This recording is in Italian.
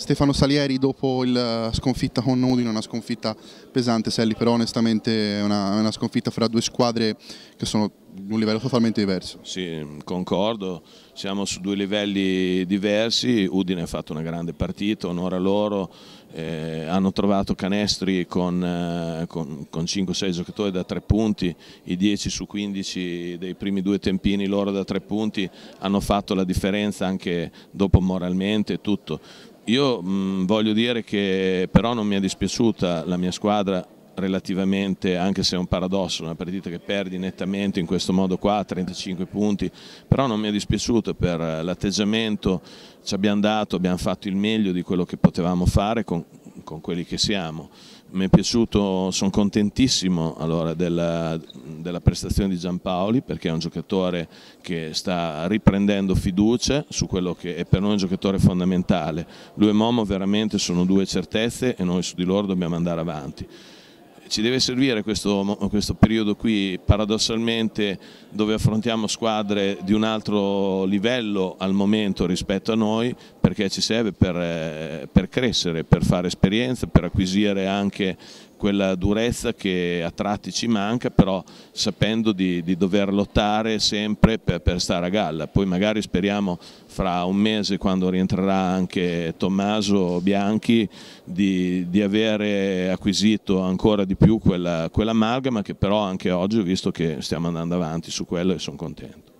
Stefano Salieri dopo la eh, sconfitta con Udine, una sconfitta pesante Selli, però onestamente è una, una, sconfitta fra due squadre che sono di un livello totalmente diverso. Sì, concordo, siamo su due livelli diversi, Udine ha fatto una grande partita, onora loro, eh, hanno trovato canestri con, eh, con, con 5-6 giocatori da tre punti, i 10 su 15 dei primi due tempini loro da tre punti hanno fatto la differenza anche dopo moralmente e tutto io mh, voglio dire che però non mi è dispiaciuta la mia squadra relativamente, anche se è un paradosso, una partita che perdi nettamente in questo modo qua, 35 punti, però non mi è dispiaciuto per l'atteggiamento, ci abbiamo dato, abbiamo fatto il meglio di quello che potevamo fare con, con quelli che siamo. Mi è piaciuto, sono contentissimo allora, della, della prestazione di Giampaoli perché è un giocatore che sta riprendendo fiducia su quello che è per noi un giocatore fondamentale. Lui e Momo veramente sono due certezze e noi su di loro dobbiamo andare avanti ci deve servire questo, questo, periodo qui paradossalmente dove affrontiamo squadre di un altro livello al momento rispetto a noi perché ci serve per, eh, per crescere, per fare esperienza, per acquisire anche quella durezza che a tratti ci manca, però sapendo di, di dover lottare sempre per, per, stare a galla. Poi magari speriamo fra un mese, quando rientrerà anche Tommaso Bianchi, di, di avere acquisito ancora di più quella, quell'amalgama che però anche oggi ho visto che stiamo andando avanti su quello e sono contento.